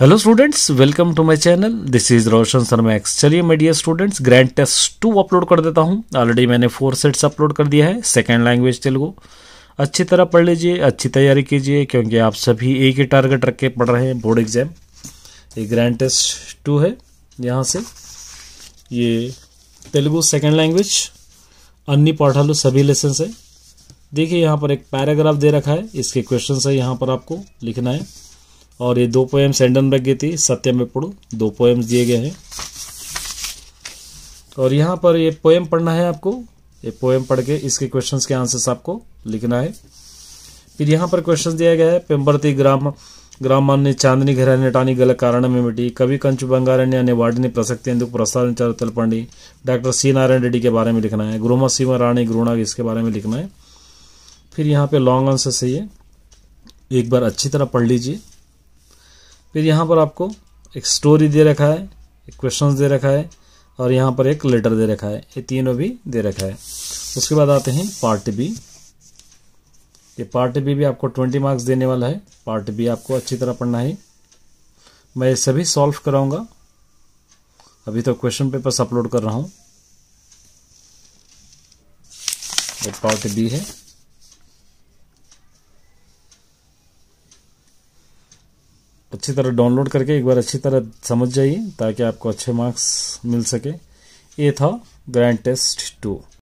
hello students welcome to my channel this is Roshan Sharma एक्स चलिए मैं dear students grand test two upload कर देता हूँ ऑलरेडी मैंने फोर सेट्स अपलोड कर दिया है सेकेंड लैंग्वेज तेलुगु अच्छी तरह पढ़ लीजिए अच्छी तैयारी कीजिए क्योंकि आप सभी एक ही टारगेट रख के पढ़ रहे हैं बोर्ड एग्जाम ये ग्रैंड टेस्ट टू है यहाँ से ये तेलुगु सेकेंड लैंग्वेज अन्य पाठालु सभी लेसन है देखिए यहाँ पर एक पैराग्राफ दे रखा है इसके क्वेश्चन है यहाँ पर आपको लिखना है और ये दो पोएम्स सेंडन की थी सत्यम पुड़ू दो पोएम्स दिए गए हैं और यहाँ पर ये पोएम पढ़ना है आपको ये पोएम पढ़ के इसके क्वेश्चंस के आंसर्स आपको लिखना है फिर यहाँ पर क्वेश्चन दिया गया है पेम्बरती ग्राम గ్రామాన్ని చాందిని ఘరానేటానికి గల కారణం ఏమిటి కవి కంచు బంగారాన్ని అనే వాటిని ప్రసక్తి ఎందుకు तल తెలపండి डॉक्टर सी नारायण रेड्डी के बारे में लिखना है गुरुमा सिंह राणी गुरुणा इसके बारे में लिखना है फिर यहाँ पे लॉन्ग आंसर सही है एक बार अच्छी तरह पढ़ लीजिए फिर यहाँ पर आपको एक स्टोरी दे रखा है एक क्वेश्चन दे रखा है और यहाँ पर एक लेटर दे रखा है ये तीनों भी दे रखा है उसके बाद आते हैं पार्ट बी ये पार्ट बी भी आपको ट्वेंटी मार्क्स देने वाला है पार्ट बी आपको अच्छी तरह पढ़ना है मैं ये सभी सॉल्व कराऊंगा अभी तो क्वेश्चन पेपर्स अपलोड कर रहा हूँ ये पार्ट बी है अच्छी तरह डाउनलोड करके एक बार अच्छी तरह समझ जाइए ताकि आपको अच्छे मार्क्स मिल सके ये था ग्रैंड टेस्ट टू